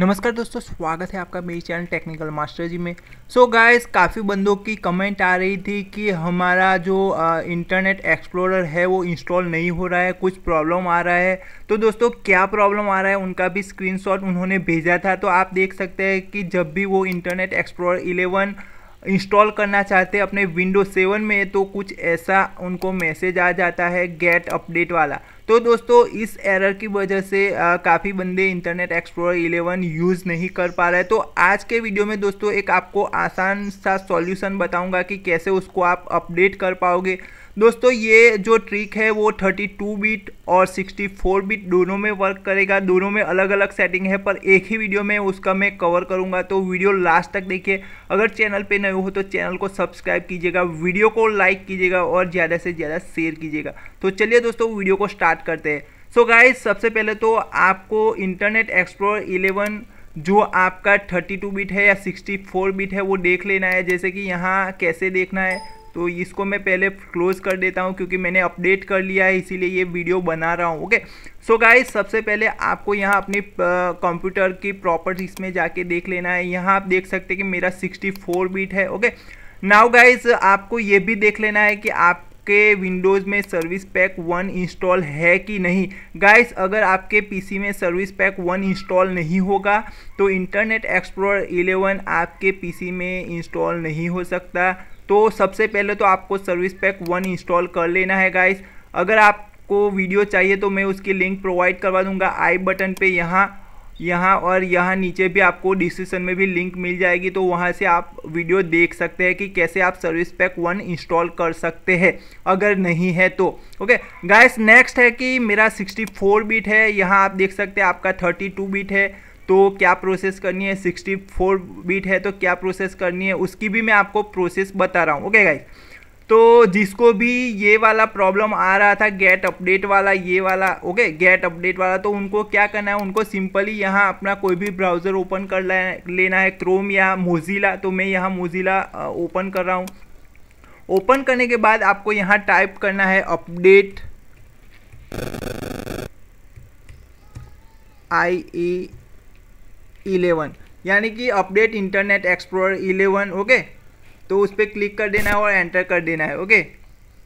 नमस्कार दोस्तों स्वागत है आपका मेरे चैनल टेक्निकल मास्टर जी में सो so गाइस काफ़ी बंदों की कमेंट आ रही थी कि हमारा जो इंटरनेट एक्सप्लोरर है वो इंस्टॉल नहीं हो रहा है कुछ प्रॉब्लम आ रहा है तो दोस्तों क्या प्रॉब्लम आ रहा है उनका भी स्क्रीनशॉट उन्होंने भेजा था तो आप देख सकते हैं कि जब भी वो इंटरनेट एक्सप्लोर इलेवन इंस्टॉल करना चाहते अपने विंडो सेवन में तो कुछ ऐसा उनको मैसेज आ जाता है गेट अपडेट वाला तो दोस्तों इस एरर की वजह से काफ़ी बंदे इंटरनेट एक्सप्लोर 11 यूज़ नहीं कर पा रहे तो आज के वीडियो में दोस्तों एक आपको आसान सा सॉल्यूशन बताऊंगा कि कैसे उसको आप अपडेट कर पाओगे दोस्तों ये जो ट्रिक है वो 32 बीट और 64 बीट दोनों में वर्क करेगा दोनों में अलग अलग सेटिंग है पर एक ही वीडियो में उसका मैं कवर करूँगा तो वीडियो लास्ट तक देखिए अगर चैनल पे नए हो तो चैनल को सब्सक्राइब कीजिएगा वीडियो को लाइक कीजिएगा और ज़्यादा से ज़्यादा शेयर कीजिएगा तो चलिए दोस्तों वीडियो को स्टार्ट करते हैं सो so गाइज सबसे पहले तो आपको इंटरनेट एक्सप्लोर इलेवन जो आपका 32 बीट है या 64 बीट है वो देख लेना है जैसे कि यहाँ कैसे देखना है तो इसको मैं पहले क्लोज़ कर देता हूँ क्योंकि मैंने अपडेट कर लिया है इसीलिए ये वीडियो बना रहा हूँ ओके सो गाइज सबसे पहले आपको यहाँ अपनी कंप्यूटर की प्रॉपर्टीज़ में जाके देख लेना है यहाँ आप देख सकते हैं कि मेरा 64 बीट है ओके नाउ गाइज आपको ये भी देख लेना है कि आप आपके विंडोज़ में सर्विस पैक वन इंस्टॉल है कि नहीं गाइस अगर आपके पीसी में सर्विस पैक वन इंस्टॉल नहीं होगा तो इंटरनेट एक्सप्लोर 11 आपके पीसी में इंस्टॉल नहीं हो सकता तो सबसे पहले तो आपको सर्विस पैक वन इंस्टॉल कर लेना है गाइस अगर आपको वीडियो चाहिए तो मैं उसकी लिंक प्रोवाइड करवा दूंगा आई बटन पे यहाँ यहाँ और यहाँ नीचे भी आपको डिस्क्रिप्शन में भी लिंक मिल जाएगी तो वहाँ से आप वीडियो देख सकते हैं कि कैसे आप सर्विस पैक वन इंस्टॉल कर सकते हैं अगर नहीं है तो ओके गाइस नेक्स्ट है कि मेरा 64 बिट है यहाँ आप देख सकते हैं आपका 32 बिट है तो क्या प्रोसेस करनी है सिक्सटी फोर बीट है तो क्या प्रोसेस करनी है उसकी भी मैं आपको प्रोसेस बता रहा हूँ ओके गाइज तो जिसको भी ये वाला प्रॉब्लम आ रहा था गेट अपडेट वाला ये वाला ओके गेट अपडेट वाला तो उनको क्या करना है उनको सिंपली यहाँ अपना कोई भी ब्राउज़र ओपन कर लेना है क्रोम या मोजिला तो मैं यहाँ मोजिला ओपन कर रहा हूँ ओपन करने के बाद आपको यहाँ टाइप करना है update I A eleven e यानी कि update internet explore eleven okay तो उस पर क्लिक कर देना है और एंटर कर देना है ओके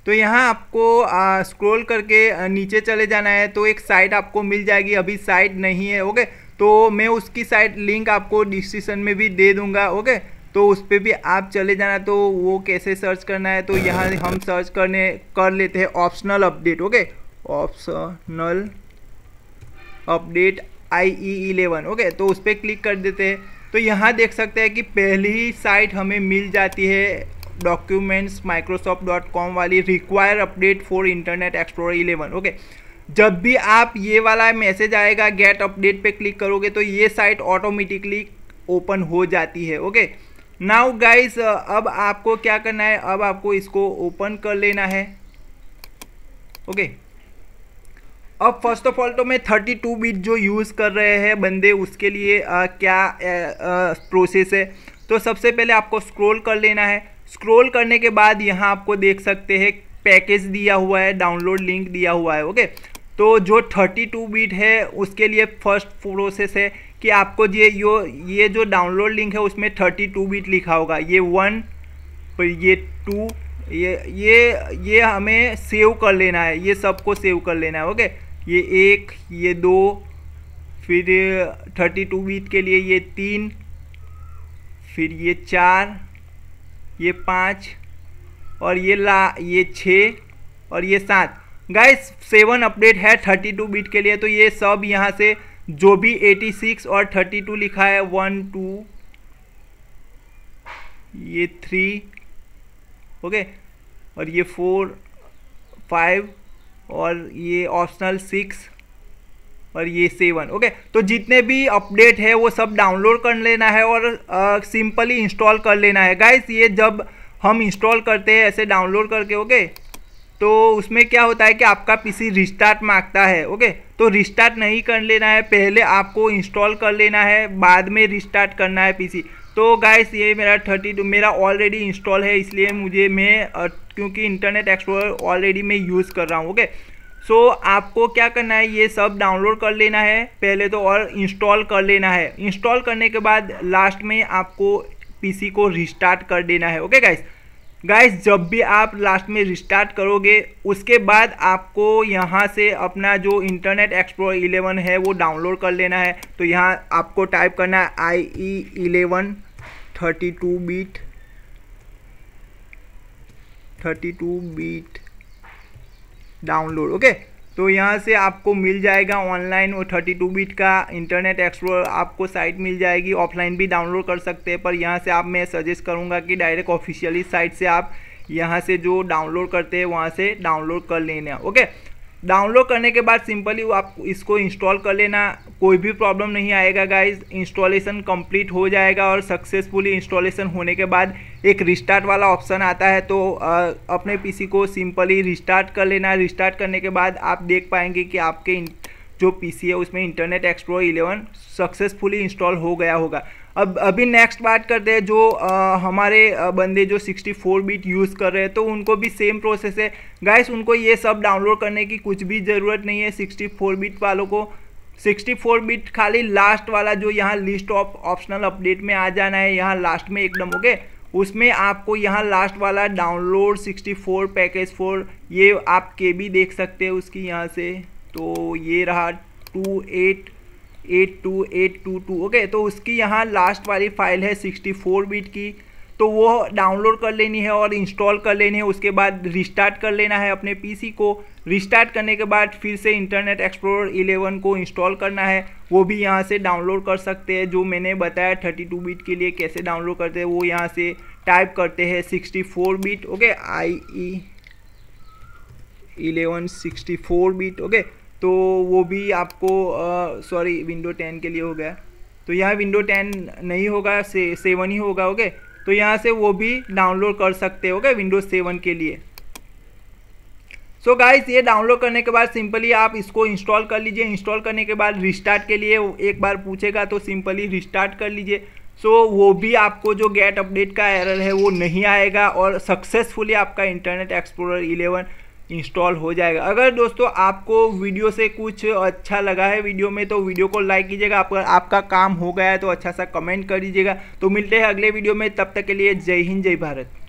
तो यहाँ आपको आ, स्क्रोल करके नीचे चले जाना है तो एक साइट आपको मिल जाएगी अभी साइट नहीं है ओके तो मैं उसकी साइट लिंक आपको डिस्क्रिप्शन में भी दे दूँगा ओके तो उस पर भी आप चले जाना तो वो कैसे सर्च करना है तो यहाँ हम सर्च करने कर लेते हैं optional update okay optional update I E eleven okay तो उस पर क्लिक कर देते हैं तो यहाँ देख सकते हैं कि पहली साइट हमें मिल जाती है डॉक्यूमेंट्स माइक्रोसॉफ्ट डॉट कॉम वाली require update for internet explore eleven okay जब भी आप ये वाला मैसेज आएगा गेट अपडेट पे क्लिक करोगे तो ये साइट ऑटोमेटिकली ओपन हो जाती है ओके नाउ गाइस अब आपको क्या करना है अब आपको इसको ओपन कर लेना है ओके okay. अब फर्स्ट ऑफ ऑल तो मैं थर्टी टू बीट जो यूज़ कर रहे हैं बंदे उसके लिए आ, क्या आ, आ, प्रोसेस है तो सबसे पहले आपको स्क्रॉल कर लेना है स्क्रॉल करने के बाद यहाँ आपको देख सकते हैं पैकेज दिया हुआ है डाउनलोड लिंक दिया हुआ है ओके तो जो थर्टी टू बीट है उसके लिए फर्स्ट प्रोसेस है कि आपको ये यो ये जो डाउनलोड लिंक है उसमें थर्टी टू बीट लिखा होगा ये वन ये टू ये ये ये हमें सेव कर लेना है ये सबको सेव कर लेना है ओके ये एक ये दो फिर थर्टी टू बीट के लिए ये तीन फिर ये चार ये पाँच और ये ला ये छः और ये सात गाइस सेवन अपडेट है थर्टी टू बीट के लिए तो ये सब यहाँ से जो भी एटी सिक्स और थर्टी टू लिखा है वन टू ये थ्री ओके और ये फोर फाइव और ये ऑप्शनल सिक्स और ये सेवन ओके तो जितने भी अपडेट है वो सब डाउनलोड कर लेना है और सिंपली इंस्टॉल कर लेना है गाइस ये जब हम इंस्टॉल करते हैं ऐसे डाउनलोड करके ओके तो उसमें क्या होता है कि आपका पीसी रिस्टार्ट मांगता है ओके तो रिस्टार्ट नहीं कर लेना है पहले आपको इंस्टॉल कर लेना है बाद में रिस्टार्ट करना है पीसी तो गाइस ये मेरा थर्टी टू मेरा ऑलरेडी इंस्टॉल है इसलिए मुझे मैं क्योंकि इंटरनेट एक्सप्लोरर ऑलरेडी मैं यूज़ कर रहा हूँ ओके सो so, आपको क्या करना है ये सब डाउनलोड कर लेना है पहले तो और इंस्टॉल कर लेना है इंस्टॉल करने के बाद लास्ट में आपको पीसी को रिस्टार्ट कर देना है ओके गाइस गाइस जब भी आप लास्ट में रिस्टार्ट करोगे उसके बाद आपको यहाँ से अपना जो इंटरनेट एक्सप्लोर 11 है वो डाउनलोड कर लेना है तो यहाँ आपको टाइप करना है I E eleven thirty two bit thirty two bit download okay तो यहाँ से आपको मिल जाएगा ऑनलाइन वो 32 बीट का इंटरनेट एक्सप्लोर आपको साइट मिल जाएगी ऑफलाइन भी डाउनलोड कर सकते हैं पर यहाँ से आप मैं सजेस्ट करूँगा कि डायरेक्ट ऑफिशियली साइट से आप यहाँ से जो डाउनलोड करते हैं वहाँ से डाउनलोड कर लेना ओके डाउनलोड करने के बाद सिंपली आप इसको इंस्टॉल कर लेना कोई भी प्रॉब्लम नहीं आएगा गाइज इंस्टॉलेशन कंप्लीट हो जाएगा और सक्सेसफुली इंस्टॉलेशन होने के बाद एक रिस्टार्ट वाला ऑप्शन आता है तो आ, अपने पीसी को सिंपली रिस्टार्ट कर लेना रिस्टार्ट करने के बाद आप देख पाएंगे कि आपके जो पीसी है उसमें इंटरनेट एक्सप्लोर 11 सक्सेसफुली इंस्टॉल हो गया होगा अब अभी नेक्स्ट बात करते हैं जो आ, हमारे बंदे जो 64 बीट यूज़ कर रहे हैं तो उनको भी सेम प्रोसेस है गाइस उनको ये सब डाउनलोड करने की कुछ भी ज़रूरत नहीं है 64 बीट वालों को 64 बीट खाली लास्ट वाला जो यहाँ लिस्ट ऑफ ऑप्शनल अपडेट में आ जाना है यहाँ लास्ट में एकदम ओके उसमें आपको यहाँ लास्ट वाला डाउनलोड सिक्सटी पैकेज फोर ये आप के भी देख सकते हैं उसकी यहाँ से तो ये रहा two eight eight two eight two two okay तो उसकी यहाँ लास्ट वाली फाइल है सिक्सटी फोर बीट की तो वो डाउनलोड कर लेनी है और इंस्टॉल कर लेनी है उसके बाद रिस्टार्ट कर लेना है अपने पीसी को रिस्टार्ट करने के बाद फिर से इंटरनेट एक्सप्लोर 11 को इंस्टॉल करना है वो भी यहाँ से डाउनलोड कर सकते हैं जो मैंने बताया टू बिट के लिए कैसे डाउनलोड करते हैं वो यहाँ से टाइप करते हैं four bit okay I E eleven sixty four bit okay तो वो भी आपको सॉरी विंडो टेन के लिए हो गया तो यहाँ विंडो टेन नहीं होगा से सेवन ही होगा ओके तो यहाँ से वो भी डाउनलोड कर सकते हो गए विंडो सेवन के लिए सो so गाइस ये डाउनलोड करने के बाद सिंपली आप इसको इंस्टॉल कर लीजिए इंस्टॉल करने के बाद रिस्टार्ट के लिए एक बार पूछेगा तो सिंपली रिस्टार्ट कर लीजिए सो so, वो भी आपको जो गेट अपडेट का एरर है वो नहीं आएगा और सक्सेसफुली आपका इंटरनेट एक्सप्लोरर इंस्टॉल हो जाएगा अगर दोस्तों आपको वीडियो से कुछ अच्छा लगा है वीडियो में तो वीडियो को लाइक कीजिएगा आप, आपका काम हो गया है तो अच्छा सा कमेंट कर दीजिएगा तो मिलते हैं अगले वीडियो में तब तक के लिए जय हिंद जय भारत